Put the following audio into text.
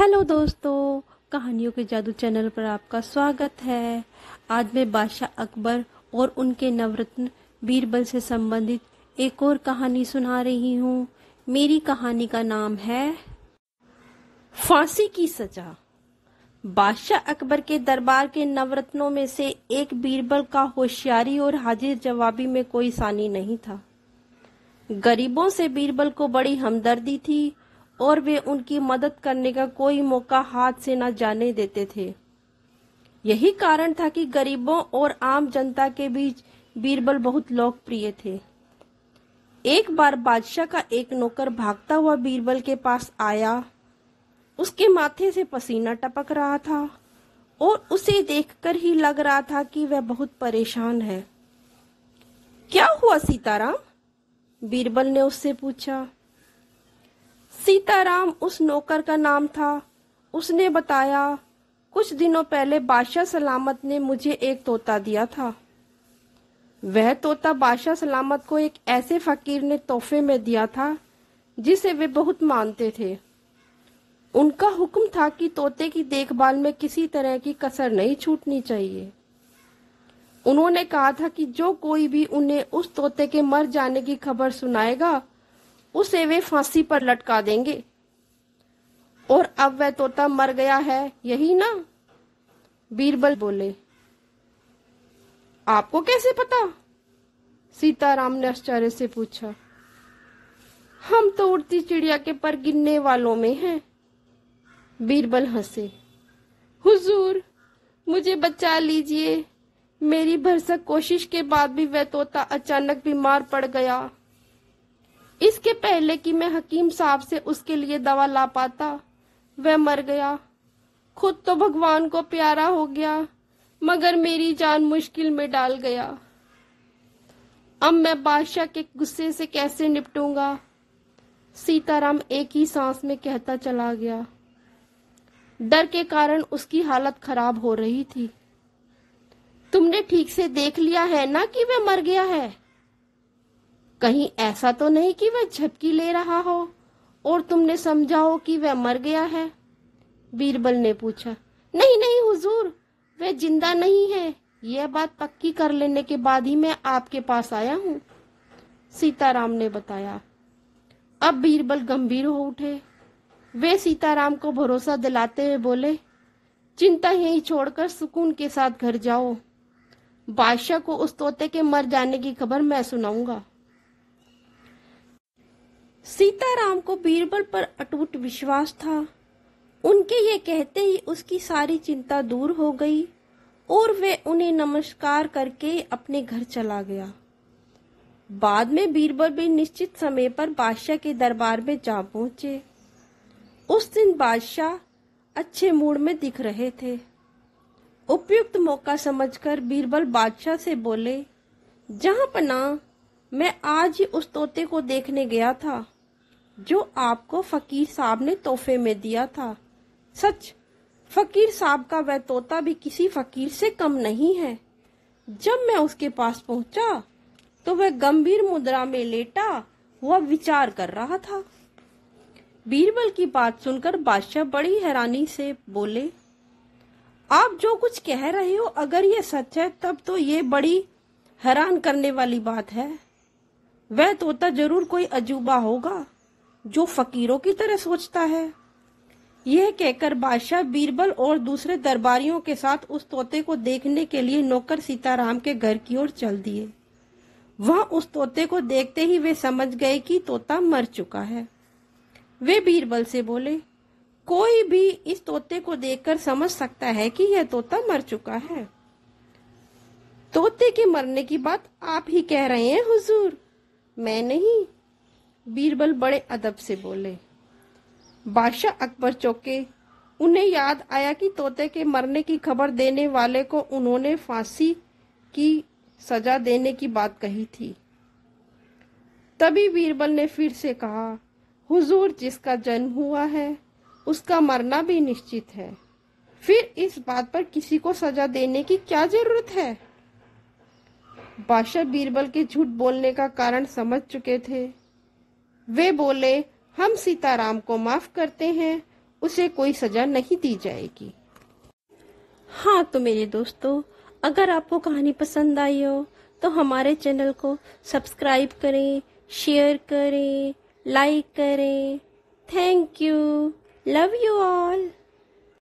hello दोस्तों कहानियों के जादू चैनल पर आपका स्वागत है आज मैं बादशाह अकबर और उनके नवरत्न बीरबल से संबंधित एक और कहानी सुना रही हूँ मेरी कहानी का नाम है फांसी की सजा बादशाह अकबर के दरबार के नवरत्नों में से एक बीरबल का होशियारी और हाजिर जवाबी में कोई सानी नहीं था गरीबों से बीरबल को बड़ी हमदर्दी थी और वे उनकी मदद करने का कोई मौका हाथ से न जाने देते थे यही कारण था कि गरीबों और आम जनता के बीच बीरबल बहुत लोकप्रिय थे एक बार बादशाह का एक नौकर भागता हुआ बीरबल के पास आया उसके माथे से पसीना टपक रहा था और उसे देखकर ही लग रहा था कि वह बहुत परेशान है क्या हुआ सीताराम बीरबल ने उससे पूछा सीताराम उस नौकर का नाम था उसने बताया कुछ दिनों पहले बादशाह सलामत ने मुझे एक तोता दिया था वह तोता बादशाह सलामत को एक ऐसे फकीर ने तोहफे में दिया था जिसे वे बहुत मानते थे उनका हुक्म था कि तोते की देखभाल में किसी तरह की कसर नहीं छूटनी चाहिए उन्होंने कहा था कि जो कोई भी उन्हें उस तोते के मर जाने की खबर सुनाएगा उसे वे फांसी पर लटका देंगे और अब वह तोता मर गया है यही ना बीरबल बोले आपको कैसे पता सीताराम ने आश्चर्य से पूछा हम तो उड़ती चिड़िया के पर गिनने वालों में हैं बीरबल हंसे हुजूर मुझे बचा लीजिए मेरी भरसक कोशिश के बाद भी वह तोता अचानक बीमार पड़ गया इसके पहले कि मैं हकीम साहब से उसके लिए दवा ला पाता वह मर गया खुद तो भगवान को प्यारा हो गया मगर मेरी जान मुश्किल में डाल गया अब मैं बादशाह के गुस्से से कैसे निपटूंगा सीताराम एक ही सांस में कहता चला गया डर के कारण उसकी हालत खराब हो रही थी तुमने ठीक से देख लिया है ना कि वह मर गया है कहीं ऐसा तो नहीं कि वह झपकी ले रहा हो और तुमने समझा हो कि वह मर गया है बीरबल ने पूछा नहीं नहीं हुजूर वह जिंदा नहीं है यह बात पक्की कर लेने के बाद ही मैं आपके पास आया हूँ सीताराम ने बताया अब बीरबल गंभीर हो उठे वे सीताराम को भरोसा दिलाते हुए बोले चिंता यही छोड़कर सुकून के साथ घर जाओ बादशाह को उस तोते के मर जाने की खबर मैं सुनाऊंगा सीताराम को बीरबल पर अटूट विश्वास था उनके ये कहते ही उसकी सारी चिंता दूर हो गई और वे उन्हें नमस्कार करके अपने घर चला गया बाद में बीरबल भी निश्चित समय पर बादशाह के दरबार में जा पहुंचे उस दिन बादशाह अच्छे मूड में दिख रहे थे उपयुक्त मौका समझकर बीरबल बादशाह से बोले जहां पना मैं आज ही उस तोते को देखने गया था जो आपको फकीर साहब ने तोहफे में दिया था सच फकीर साहब का वह तोता भी किसी फकीर से कम नहीं है जब मैं उसके पास पहुंचा तो वह गंभीर मुद्रा में लेटा हुआ विचार कर रहा था बीरबल की बात सुनकर बादशाह बड़ी हैरानी से बोले आप जो कुछ कह रहे हो अगर ये सच है तब तो ये बड़ी हैरान करने वाली बात है वह तोता जरूर कोई अजूबा होगा जो फकीरों की तरह सोचता है यह कहकर बादशाह बीरबल और दूसरे दरबारियों के साथ उस तोते को देखने के लिए नौकर सीताराम के घर की ओर चल दिए वह उस तोते को देखते ही वे समझ गए कि तोता मर चुका है वे बीरबल से बोले कोई भी इस तोते को देखकर समझ सकता है कि यह तोता मर चुका है तोते के मरने की बात आप ही कह रहे हैं हुजूर मैं नहीं बीरबल बड़े अदब से बोले बादशाह अकबर चौके उन्हें याद आया कि तोते के मरने की खबर देने वाले को उन्होंने फांसी की सजा देने की बात कही थी तभी बीरबल ने फिर से कहा हुजूर जिसका जन्म हुआ है उसका मरना भी निश्चित है फिर इस बात पर किसी को सजा देने की क्या जरूरत है बादशाह बीरबल के झूठ बोलने का कारण समझ चुके थे वे बोले हम सीताराम को माफ करते हैं उसे कोई सजा नहीं दी जाएगी हाँ तो मेरे दोस्तों अगर आपको कहानी पसंद आई हो तो हमारे चैनल को सब्सक्राइब करें शेयर करें लाइक करें thank you love you all